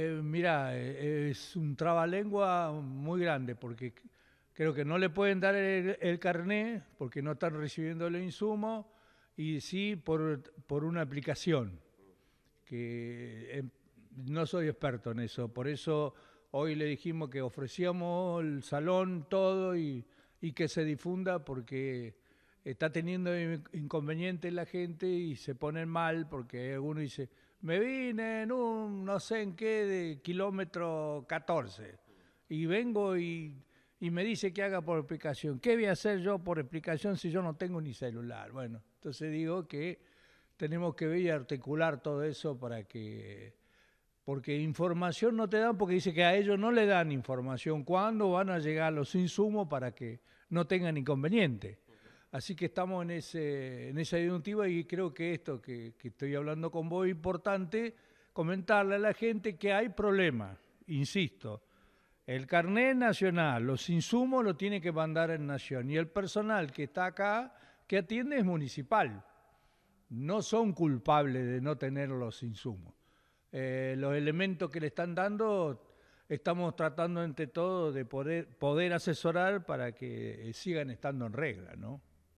Eh, mira, eh, es un trabalengua muy grande porque creo que no le pueden dar el, carné porque no están recibiendo el insumo, y sí por, por una aplicación, que em, no soy experto en eso, por eso hoy le dijimos que ofrecíamos el salón, todo y que se difunda porque está teniendo inconvenientes la gente y se ponen mal porque uno dice, me vine en un no sé en qué de kilómetro 14 y vengo y, y me dice que haga por explicación. ¿Qué voy a hacer yo por explicación si yo no tengo ni celular? Bueno, entonces digo que tenemos que ver y articular todo eso para que... Porque información no te dan porque dice que a ellos no le dan información. ¿Cuándo van a llegar los insumos para que no tengan inconveniente? Así que estamos en, ese, en esa disyuntiva y creo que esto que, estoy hablando con vos es importante comentarle a la gente que hay problemas, insisto. El carnet nacional, los insumos lo tiene que mandar en Nación y el personal que está acá, que atiende es municipal. No son culpables de no tener los insumos. Eh, los elementos que le están dando estamos tratando entre todos de poder, poder asesorar para que eh, sigan estando en regla, ¿no?